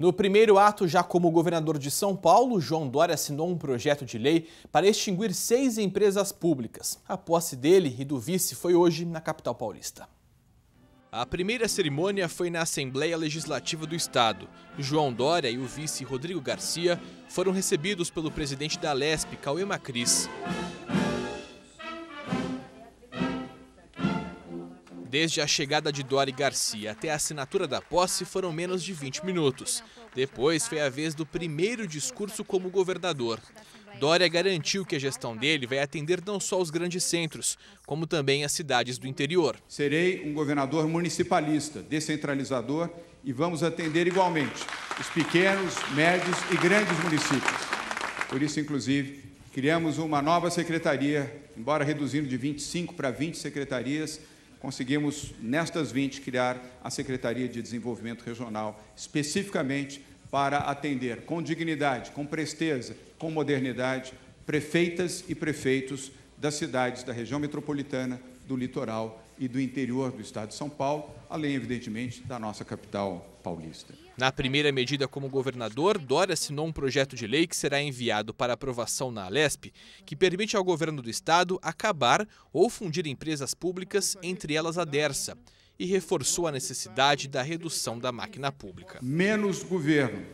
No primeiro ato, já como governador de São Paulo, João Dória assinou um projeto de lei para extinguir seis empresas públicas. A posse dele e do vice foi hoje na capital paulista. A primeira cerimônia foi na Assembleia Legislativa do Estado. João Dória e o vice Rodrigo Garcia foram recebidos pelo presidente da Lesp, Cauê Macris. Desde a chegada de Dori Garcia até a assinatura da posse foram menos de 20 minutos. Depois foi a vez do primeiro discurso como governador. Dória garantiu que a gestão dele vai atender não só os grandes centros, como também as cidades do interior. Serei um governador municipalista, descentralizador e vamos atender igualmente os pequenos, médios e grandes municípios. Por isso, inclusive, criamos uma nova secretaria, embora reduzindo de 25 para 20 secretarias, conseguimos, nestas 20, criar a Secretaria de Desenvolvimento Regional, especificamente para atender com dignidade, com presteza, com modernidade, prefeitas e prefeitos das cidades da região metropolitana, do litoral e do interior do estado de São Paulo, além, evidentemente, da nossa capital paulista. Na primeira medida como governador, Dória assinou um projeto de lei que será enviado para aprovação na Alesp, que permite ao governo do estado acabar ou fundir empresas públicas, entre elas a Dersa, e reforçou a necessidade da redução da máquina pública. Menos governo,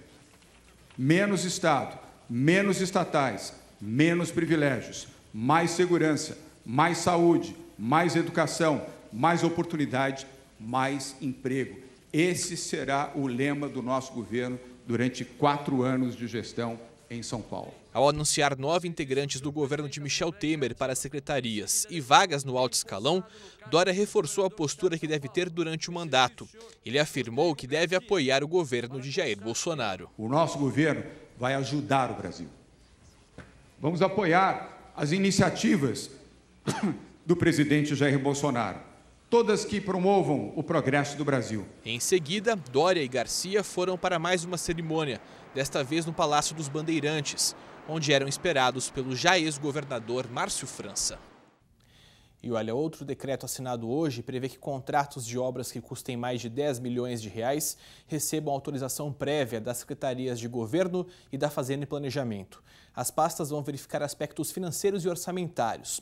menos estado, menos estatais, menos privilégios, mais segurança, mais saúde, mais educação, mais oportunidade, mais emprego. Esse será o lema do nosso governo durante quatro anos de gestão em São Paulo. Ao anunciar nove integrantes do governo de Michel Temer para secretarias e vagas no alto escalão, Dória reforçou a postura que deve ter durante o mandato. Ele afirmou que deve apoiar o governo de Jair Bolsonaro. O nosso governo vai ajudar o Brasil. Vamos apoiar as iniciativas do presidente Jair Bolsonaro. Todas que promovam o progresso do Brasil. Em seguida, Dória e Garcia foram para mais uma cerimônia, desta vez no Palácio dos Bandeirantes, onde eram esperados pelo já ex-governador Márcio França. E olha, outro decreto assinado hoje prevê que contratos de obras que custem mais de 10 milhões de reais recebam autorização prévia das secretarias de governo e da Fazenda e Planejamento. As pastas vão verificar aspectos financeiros e orçamentários.